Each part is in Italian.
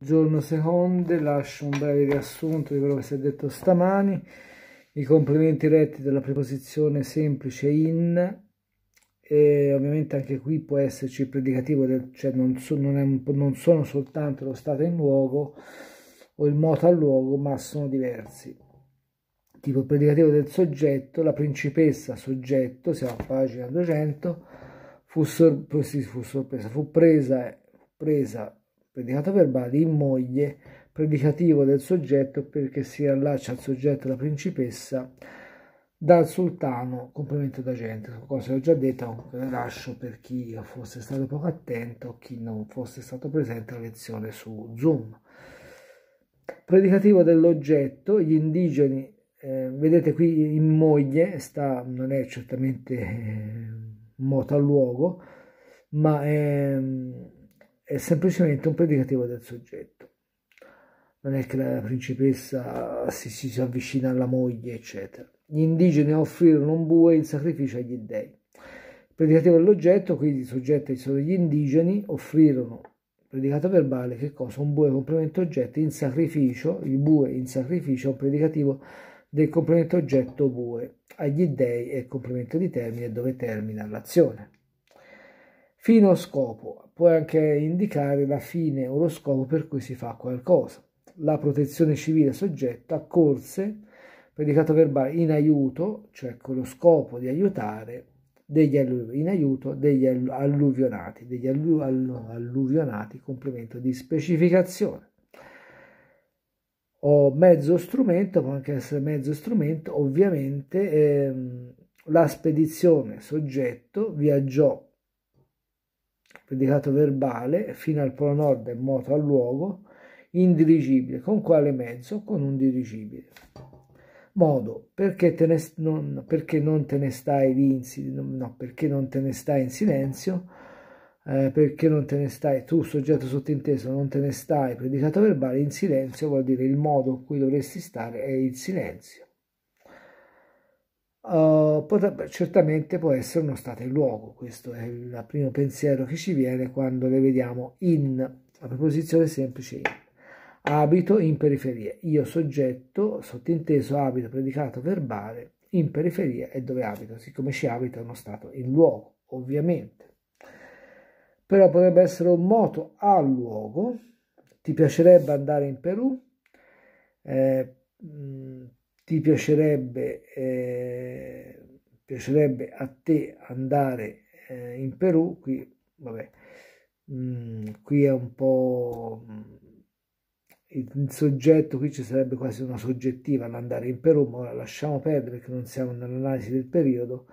Giorno seconde, lascio un breve riassunto di quello che si è detto stamani, i complementi retti della preposizione semplice in e ovviamente anche qui può esserci il predicativo, del, cioè non, so, non, è, non sono soltanto lo stato in luogo o il moto al luogo, ma sono diversi. Tipo il predicativo del soggetto, la principessa soggetto, siamo a pagina 200, fu, sorpresa, fu presa predicato verbale in moglie, predicativo del soggetto perché si allaccia al soggetto la principessa dal sultano complemento d'agente, cosa che ho già detto comunque lascio per chi fosse stato poco attento chi non fosse stato presente alla lezione su Zoom. Predicativo dell'oggetto, gli indigeni, eh, vedete qui in moglie, sta, non è certamente eh, moto a luogo, ma è è semplicemente un predicativo del soggetto. Non è che la principessa si, si avvicina alla moglie, eccetera. Gli indigeni offrirono un bue in sacrificio agli dèi. Il predicativo dell'oggetto, quindi i soggetti sono gli indigeni, offrirono predicato verbale, che cosa? Un bue complemento oggetto in sacrificio, il bue in sacrificio è un predicativo del complemento oggetto bue agli dèi è complemento di termine dove termina l'azione. Fino scopo puoi anche indicare la fine o lo scopo per cui si fa qualcosa. La protezione civile soggetta corse, predicato verbale, in aiuto, cioè con lo scopo di aiutare, degli, in aiuto degli alluvionati, degli allu, allu, alluvionati, complemento di specificazione. O mezzo strumento, può anche essere mezzo strumento, ovviamente ehm, la spedizione soggetto viaggiò predicato verbale, fino al Polo Nord in moto al luogo, indirigibile. Con quale mezzo? Con un dirigibile. Modo, perché, ne, non, perché non, te ne stai in, no, perché non te ne stai in silenzio? Eh, perché non te ne stai tu, soggetto sottinteso, non te ne stai, predicato verbale in silenzio vuol dire il modo in cui dovresti stare è il silenzio. Eh, potrebbe, certamente può essere uno stato in luogo, questo è il primo pensiero che ci viene quando le vediamo in, la preposizione semplice in. Abito in periferia. io soggetto, sottinteso abito predicato verbale, in periferia è dove abito, siccome ci abita uno stato in luogo, ovviamente. Però potrebbe essere un moto a luogo, ti piacerebbe andare in Perù, eh, ti piacerebbe... Eh, piacerebbe a te andare eh, in Perù, qui, vabbè, mh, mm, qui è un po' mm, il soggetto, qui ci sarebbe quasi una soggettiva all'andare in Perù, ma ora lasciamo perdere che non siamo nell'analisi del periodo.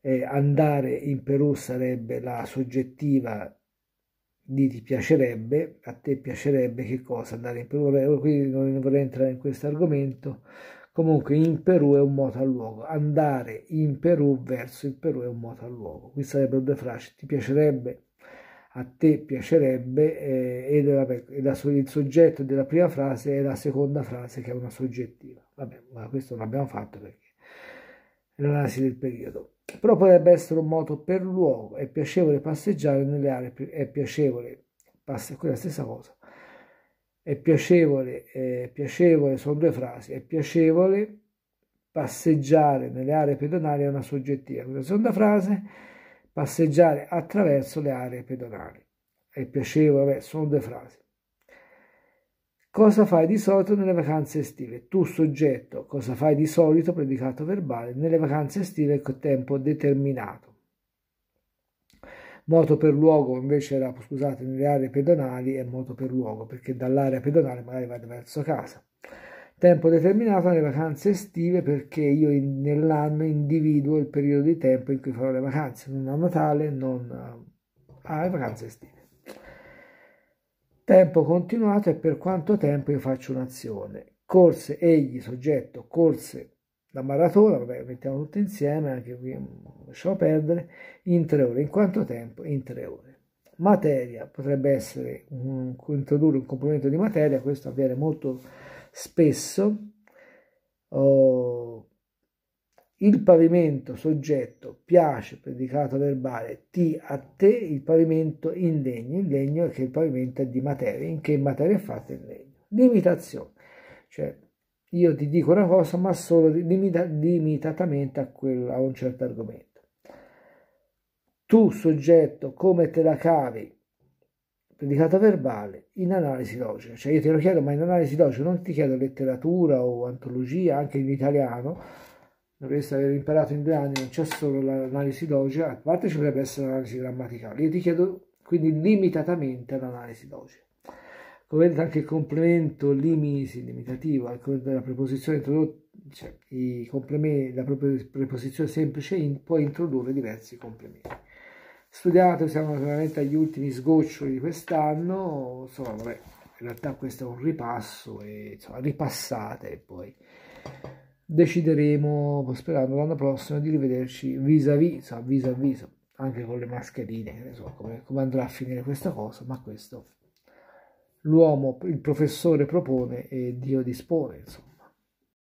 Eh, andare in Perù sarebbe la soggettiva di ti piacerebbe, a te piacerebbe che cosa andare in Perù, vabbè, qui non vorrei entrare in questo argomento comunque in Perù è un moto al luogo andare in Perù verso il Perù è un moto al luogo queste sarebbero due frasi ti piacerebbe a te piacerebbe eh, e, della, e il soggetto della prima frase e la seconda frase che è una soggettiva vabbè ma questo non l'abbiamo fatto perché è l'analisi del periodo però potrebbe essere un moto per luogo è piacevole passeggiare nelle aree è piacevole è la stessa cosa è piacevole, è piacevole, sono due frasi, è piacevole passeggiare nelle aree pedonali è una soggettiva. La seconda frase, passeggiare attraverso le aree pedonali. È piacevole, sono due frasi. Cosa fai di solito nelle vacanze estive? Tu soggetto, cosa fai di solito, predicato verbale, nelle vacanze estive con tempo determinato moto per luogo invece era, scusate, nelle aree pedonali e moto per luogo, perché dall'area pedonale magari vado verso casa. Tempo determinato nelle vacanze estive perché io in, nell'anno individuo il periodo di tempo in cui farò le vacanze, non a Natale, non alle ah, vacanze estive. Tempo continuato è per quanto tempo io faccio un'azione. Corse, egli, soggetto, corse la maratona, vabbè, mettiamo tutto insieme, anche qui mm, lasciamo perdere, in tre ore. In quanto tempo? In tre ore. Materia potrebbe essere un, introdurre un componente di materia, questo avviene molto spesso. Oh, il pavimento soggetto piace, predicato verbale, ti a te, il pavimento in legno, il legno è che il pavimento è di materia, in che materia è fatto il legno. Limitazione, cioè io ti dico una cosa, ma solo limitatamente a, quella, a un certo argomento. Tu, soggetto, come te la cavi? Predicato verbale in analisi logica, cioè io te lo chiedo, ma in analisi logica non ti chiedo letteratura o antologia, anche in italiano, dovresti aver imparato in due anni, non c'è solo l'analisi logica, a parte ci dovrebbe essere l'analisi grammaticale, io ti chiedo quindi limitatamente l'analisi logica. Come vedete anche il complemento limiti, limitativo della preposizione introdotta, cioè la preposizione semplice in, può introdurre diversi complementi. Studiato, siamo naturalmente agli ultimi sgoccioli di quest'anno, insomma, vabbè, in realtà questo è un ripasso, e, insomma, ripassate e poi decideremo, sperando l'anno prossimo, di rivederci vis-à-vis, vis-à-vis, anche con le mascherine, so, come, come andrà a finire questa cosa, ma questo l'uomo, il professore propone e Dio dispone. Insomma.